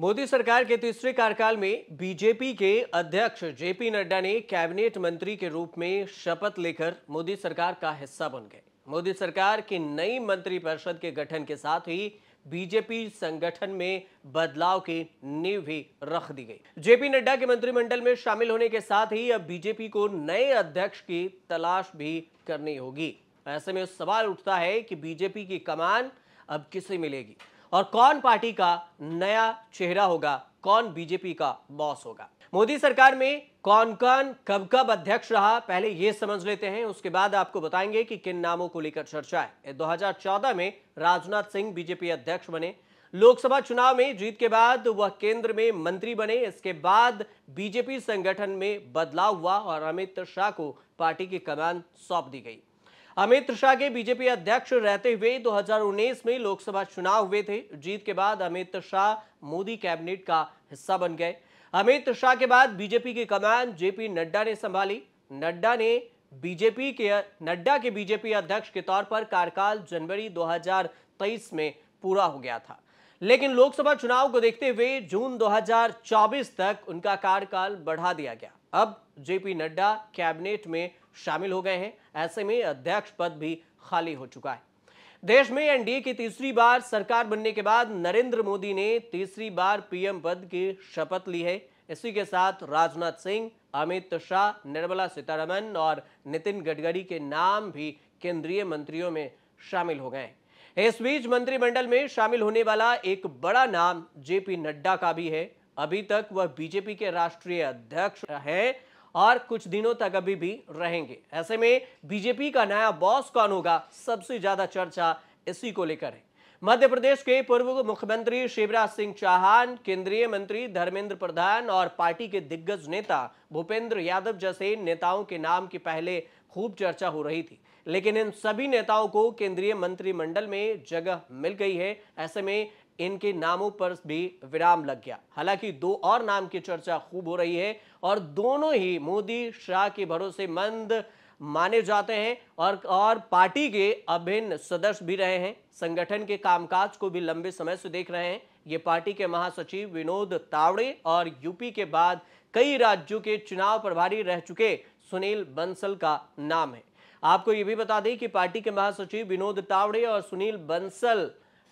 मोदी सरकार के तीसरे कार्यकाल में बीजेपी के अध्यक्ष जेपी नड्डा ने कैबिनेट मंत्री के रूप में शपथ लेकर मोदी सरकार का हिस्सा बन गए मोदी सरकार की नई मंत्री परिषद के गठन के साथ ही बीजेपी संगठन में बदलाव की नींव भी रख दी गई जेपी नड्डा के मंत्रिमंडल में शामिल होने के साथ ही अब बीजेपी को नए अध्यक्ष की तलाश भी करनी होगी ऐसे में सवाल उठता है कि बीजेपी की कमान अब किसे मिलेगी और कौन पार्टी का नया चेहरा होगा कौन बीजेपी का बॉस होगा मोदी सरकार में कौन कौन कब कब अध्यक्ष रहा पहले यह समझ लेते हैं उसके बाद आपको बताएंगे कि किन नामों को लेकर चर्चा है 2014 में राजनाथ सिंह बीजेपी अध्यक्ष बने लोकसभा चुनाव में जीत के बाद वह केंद्र में मंत्री बने इसके बाद बीजेपी संगठन में बदलाव हुआ और अमित शाह को पार्टी की कमान सौंप दी गई अमित शाह के बीजेपी अध्यक्ष रहते हुए 2019 में लोकसभा चुनाव हुए थे जीत के बाद अमित शाह मोदी कैबिनेट का हिस्सा बन गए अमित शाह के बाद बीजेपी की कमान जेपी नड्डा ने संभाली नड्डा ने बीजेपी के नड्डा के बीजेपी अध्यक्ष के तौर पर कार्यकाल जनवरी 2023 में पूरा हो गया था लेकिन लोकसभा चुनाव को देखते हुए जून 2024 तक उनका कार्यकाल बढ़ा दिया गया अब जेपी नड्डा कैबिनेट में शामिल हो गए हैं ऐसे में अध्यक्ष पद भी खाली हो चुका है देश में एनडीए की तीसरी बार सरकार बनने के बाद नरेंद्र मोदी ने तीसरी बार पीएम पद की शपथ ली है इसी के साथ राजनाथ सिंह अमित शाह निर्मला सीतारमन और नितिन गडकरी के नाम भी केंद्रीय मंत्रियों में शामिल हो गए इस बीच मंत्रिमंडल में शामिल होने वाला एक बड़ा नाम जेपी नड्डा का भी है अभी तक वह बीजेपी के राष्ट्रीय अध्यक्ष हैं और कुछ दिनों तक अभी भी रहेंगे ऐसे में बीजेपी का नया बॉस कौन होगा सबसे ज्यादा चर्चा इसी को लेकर है मध्य प्रदेश के पूर्व मुख्यमंत्री शिवराज सिंह चौहान केंद्रीय मंत्री धर्मेंद्र प्रधान और पार्टी के दिग्गज नेता भूपेंद्र यादव जैसे नेताओं के नाम की पहले खूब चर्चा हो रही थी लेकिन इन सभी नेताओं को केंद्रीय मंत्रिमंडल में जगह मिल गई है ऐसे में इनके नामों पर भी विराम लग गया हालांकि दो और नाम की चर्चा खूब हो रही है और दोनों ही मोदी शाह के भरोसेमंद माने जाते हैं और और पार्टी के अभिन्न सदस्य भी रहे हैं संगठन के कामकाज को भी लंबे समय से देख रहे हैं ये पार्टी के महासचिव विनोद तावड़े और यूपी के बाद कई राज्यों के चुनाव प्रभारी रह चुके सुनील बंसल का नाम है आपको ये भी बता दें कि पार्टी के महासचिव विनोद तावड़े और सुनील बंसल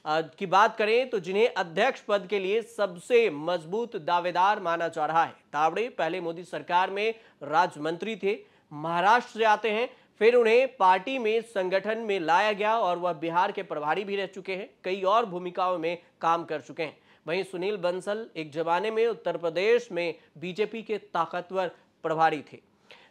की बात करें तो जिन्हें अध्यक्ष पद के लिए सबसे मजबूत दावेदार माना जा रहा है तावड़े पहले मोदी सरकार में राज्य मंत्री थे महाराष्ट्र से आते हैं फिर उन्हें पार्टी में संगठन में लाया गया और वह बिहार के प्रभारी भी रह चुके हैं कई और भूमिकाओं में काम कर चुके हैं वहीं सुनील बंसल एक जमाने में उत्तर प्रदेश में बीजेपी के ताकतवर प्रभारी थे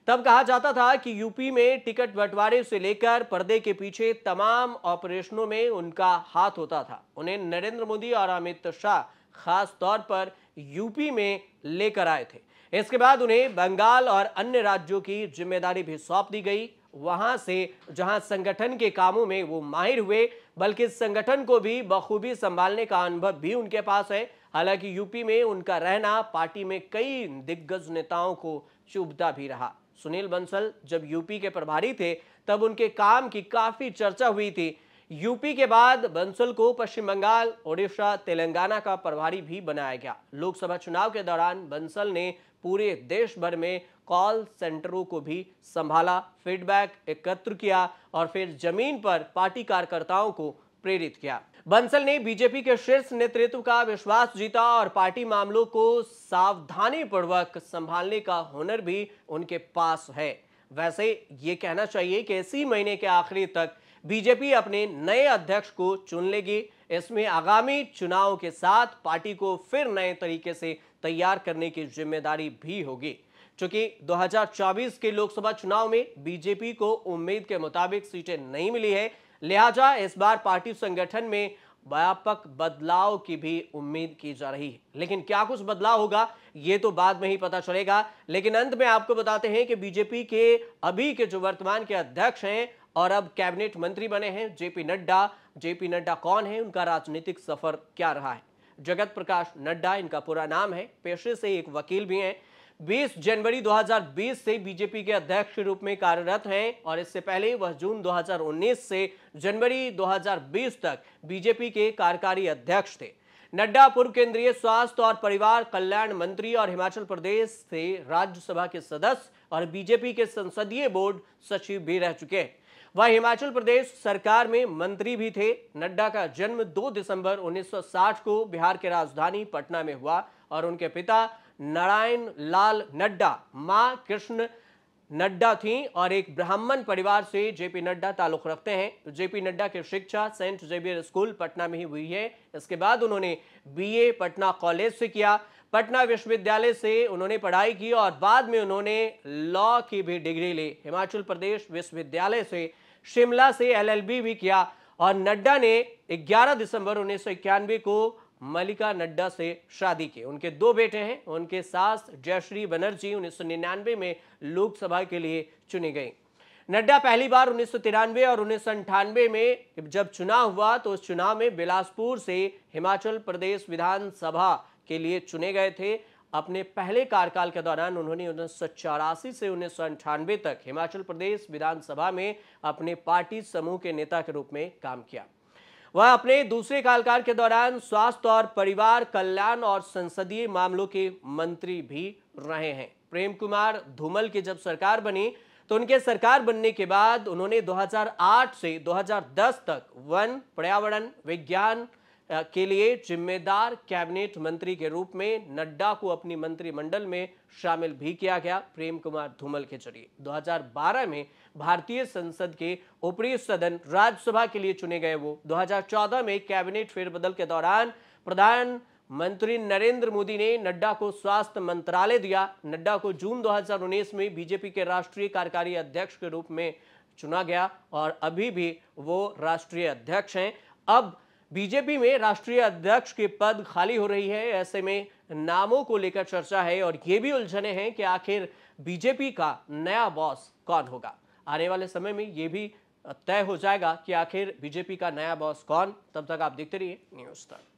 तब कहा जाता था कि यूपी में टिकट बंटवारे से लेकर पर्दे के पीछे तमाम ऑपरेशनों में उनका हाथ होता था उन्हें नरेंद्र मोदी और अमित शाह खास तौर पर यूपी में लेकर आए थे इसके बाद उन्हें बंगाल और अन्य राज्यों की जिम्मेदारी भी सौंप दी गई वहां से जहां संगठन के कामों में वो माहिर हुए बल्कि संगठन को भी बखूबी संभालने का अनुभव भी उनके पास है हालांकि यूपी में उनका रहना पार्टी में कई दिग्गज नेताओं को चुभता भी रहा सुनील बंसल जब यूपी के प्रभारी थे तब उनके काम की काफी चर्चा हुई थी यूपी के बाद बंसल को पश्चिम बंगाल ओडिशा तेलंगाना का प्रभारी भी बनाया गया लोकसभा चुनाव के दौरान बंसल ने पूरे देश भर में कॉल सेंटरों को भी संभाला फीडबैक एकत्र किया और फिर जमीन पर पार्टी कार्यकर्ताओं को प्रेरित किया बंसल ने बीजेपी के शीर्ष नेतृत्व का विश्वास जीता और पार्टी मामलों को सावधानी पूर्वक संभालने का हुनर भी उनके पास है वैसे ये कहना चाहिए कि इसी महीने के आखिरी तक बीजेपी अपने नए अध्यक्ष को चुन लेगी इसमें आगामी चुनाव के साथ पार्टी को फिर नए तरीके से तैयार करने की जिम्मेदारी भी होगी चूंकि 2024 के लोकसभा चुनाव में बीजेपी को उम्मीद के मुताबिक सीटें नहीं मिली है लिहाजा इस बार पार्टी संगठन में व्यापक बदलाव की भी उम्मीद की जा रही है लेकिन क्या कुछ बदलाव होगा ये तो बाद में ही पता चलेगा लेकिन अंत में आपको बताते हैं कि बीजेपी के अभी के जो वर्तमान के अध्यक्ष हैं और अब कैबिनेट मंत्री बने हैं जेपी नड्डा जेपी नड्डा कौन है उनका राजनीतिक सफर क्या रहा है जगत प्रकाश नड्डा इनका पूरा नाम है पेशे से एक वकील भी हैं 20 जनवरी 2020 से बीजेपी के अध्यक्ष के रूप में कार्यरत हैं और इससे पहले वह जून 2019 से जनवरी 2020 तक बीजेपी के कार्यकारी अध्यक्ष थे नड्डा पूर्व केंद्रीय स्वास्थ्य और परिवार कल्याण मंत्री और हिमाचल प्रदेश से राज्यसभा के सदस्य और बीजेपी के संसदीय बोर्ड सचिव भी रह चुके हैं वह हिमाचल प्रदेश सरकार में मंत्री भी थे नड्डा का जन्म 2 दिसंबर 1960 को बिहार के राजधानी पटना में हुआ और उनके पिता नारायण लाल नड्डा माँ कृष्ण नड्डा थी और एक ब्राह्मण परिवार से जेपी नड्डा ताल्लुक रखते हैं तो जेपी नड्डा की शिक्षा सेंट जेवियर स्कूल पटना में ही हुई है इसके बाद उन्होंने बीए पटना कॉलेज से किया पटना विश्वविद्यालय से उन्होंने पढ़ाई की और बाद में उन्होंने लॉ की भी डिग्री ली हिमाचल प्रदेश विश्वविद्यालय से शिमला से एलएलबी भी किया और नड्डा ने 11 दिसंबर उन्नीस को मलिका नड्डा से शादी की उनके दो बेटे हैं उनके सास जयश्री बनर्जी उन्नीस में लोकसभा के लिए चुनी गई नड्डा पहली बार उन्नीस और उन्नीस में जब चुनाव हुआ तो उस चुनाव में बिलासपुर से हिमाचल प्रदेश विधानसभा के लिए चुने गए थे अपने पहले कार्यकाल के दौरान उन्होंने उन्नीस से उन्नीस तक हिमाचल प्रदेश विधानसभा में अपने पार्टी समूह के नेता के रूप में काम किया वह अपने दूसरे कार्यकाल के दौरान स्वास्थ्य और परिवार कल्याण और संसदीय मामलों के मंत्री भी रहे हैं प्रेम कुमार धूमल की जब सरकार बनी तो उनके सरकार बनने के बाद उन्होंने 2008 से 2010 तक वन पर्यावरण विज्ञान के लिए जिम्मेदार कैबिनेट मंत्री के रूप में नड्डा को अपनी मंत्रिमंडल में शामिल भी किया गया प्रेम कुमार धूमल के जरिए 2012 में भारतीय संसद के ऊपरी सदन राज्यसभा के लिए चुने गए वो 2014 में कैबिनेट फेरबदल के दौरान प्रधान मंत्री नरेंद्र मोदी ने नड्डा को स्वास्थ्य मंत्रालय दिया नड्डा को जून दो में बीजेपी के राष्ट्रीय कार्यकारी अध्यक्ष के रूप में चुना गया और अभी भी वो राष्ट्रीय अध्यक्ष हैं अब बीजेपी में राष्ट्रीय अध्यक्ष के पद खाली हो रही है ऐसे में नामों को लेकर चर्चा है और ये भी उलझने हैं कि आखिर बीजेपी का नया बॉस कौन होगा आने वाले समय में ये भी तय हो जाएगा कि आखिर बीजेपी का नया बॉस कौन तब तक आप देखते रहिए न्यूज तक